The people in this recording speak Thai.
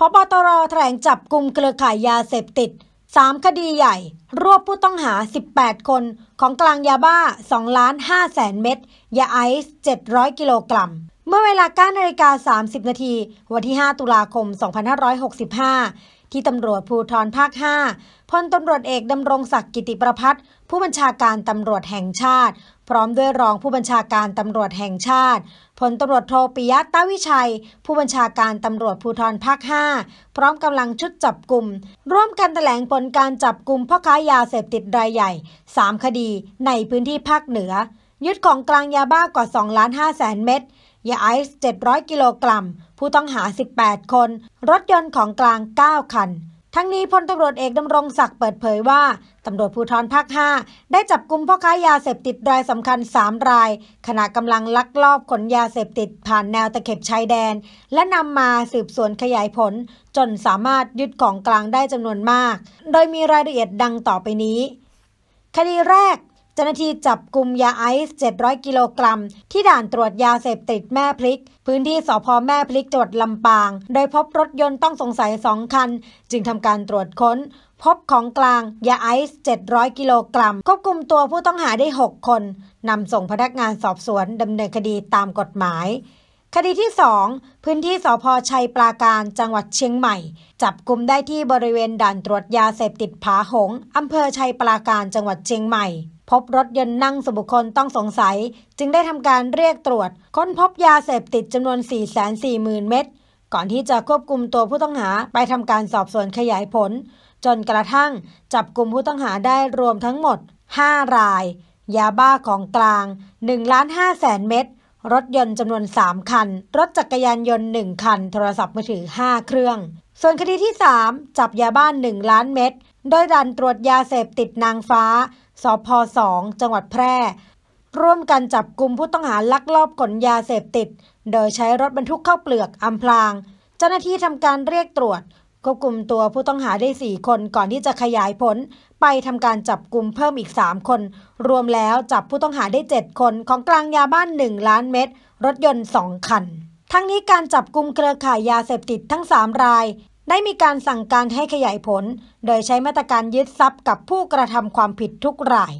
พบตรแถลงจับกลุ่มเครือข่ายยาเสพติด3คดีใหญ่ รวบผู้ต้องหา 18 คนของกลางยาบ้า2ล้าน5แสนเม็ดยาไอซ์700 กิโลกรัม เมื่อเวลา9นาฬิกา 30 นาทีวันที่ 5 ตุลาคม 2565ที่ตำรวจภูธรภาค 5 พลตำรวจเอกดำรงศักดิ์กิติประพัฒผู้บัญชาการตำรวจแห่งชาติพร้อมด้วยรองผู้บัญชาการตำรวจแห่งชาติ พลตำรวจโทปิยะตาวิชัย ผู้บัญชาการตำรวจภูธรภาค5พร้อมกำลังชุดจับกลุ่มร่วมกันแถลงผลการจับกลุ่มพ่อค้ายาเสพติดรายใหญ่ 3 คดีในพื้นที่ภาคเหนือยึดของกลางยาบ้ากว่า2ล้าน5แสนเม็ดยาไอซ์700 กิโลกรัม ผู้ต้องหา 18 คน รถยนต์ของกลาง 9 คัน ทั้งนี้พลตำรวจเอกดำรงศักดิ์เปิดเผยว่าตำรวจภูธรภาค 5 ได้จับกลุ่มพ่อค้ายาเสพติดรายสำคัญ 3 ราย ขณะกำลังลักลอบขนยาเสพติดผ่านแนวตะเข็บชายแดน และนำมาสืบสวนขยายผล จนสามารถยึดของกลางได้จำนวนมาก โดยมีรายละเอียดดังต่อไปนี้ คดีแรกเจ้าหน้าที่จับกลุ่มยาไอซ์700 กิโลกรัม ที่ด่านตรวจยาเสพติดแม่พลิก พื้นที่สพแม่พลิกจังหวัดลำปาง โดยพบรถยนต์ต้องสงสัย 2 คัน จึงทำการตรวจค้น พบของกลางยาไอซ์700 กิโลกรัม ควบคุมตัวผู้ต้องหาได้ 6 คน นำส่งพนักงานสอบสวน ดำเนินคดีตามกฎหมาย คดีที่ 2 พื้นที่สพชัยปราการจังหวัดเชียงใหม่ จับกลุ่มได้ที่บริเวณด่านตรวจยาเสพติดผาหงอำเภอชัยปราการจังหวัดเชียงใหม่พบรถยนต์นั่งสบุคคลต้องสงสัย จึงได้ทำการเรียกตรวจ ค้นพบยาเสพติดจำนวน 440,000 เม็ดก่อนที่จะควบคุมตัวผู้ต้องหาไปทำการสอบสวนขยายผล จนกระทั่ง จับกลุ่มผู้ต้องหาได้รวมทั้งหมด 5 ราย ยาบ้าของกลาง1ล้าน5แสนเม็ดรถยนต์จำนวน 3 คัน รถจักรยานยนต์ 1 คัน โทรศัพท์มือถือ5เครื่องส่วนคดีที่ 3 จับยาบ้าน 1 ล้านเม็ดโดยดันตรวจยาเสพติดนางฟ้าสพสองจังหวัดแพร่ ร่วมกันจับกลุ่มผู้ต้องหาลักลอบขนยาเสพติด โดยใช้รถบรรทุกเข้าเปลือกอำพราง เจ้าหน้าที่ทำการเรียกตรวจควบคุมตัวผู้ต้องหาได้ 4 คนก่อนที่จะขยายผล ไปทำการจับกลุ่มเพิ่มอีก 3 คน รวมแล้วจับผู้ต้องหาได้7คนของกลางยาบ้าน 1 ล้านเม็ดรถยนต์2คันทั้งนี้การจับกลุ่มเครือข่ายยาเสพติดทั้ง 3 ราย ได้มีการสั่งการให้ขยายผล โดยใช้มาตรการยึดทรัพย์กับผู้กระทำความผิดทุกราย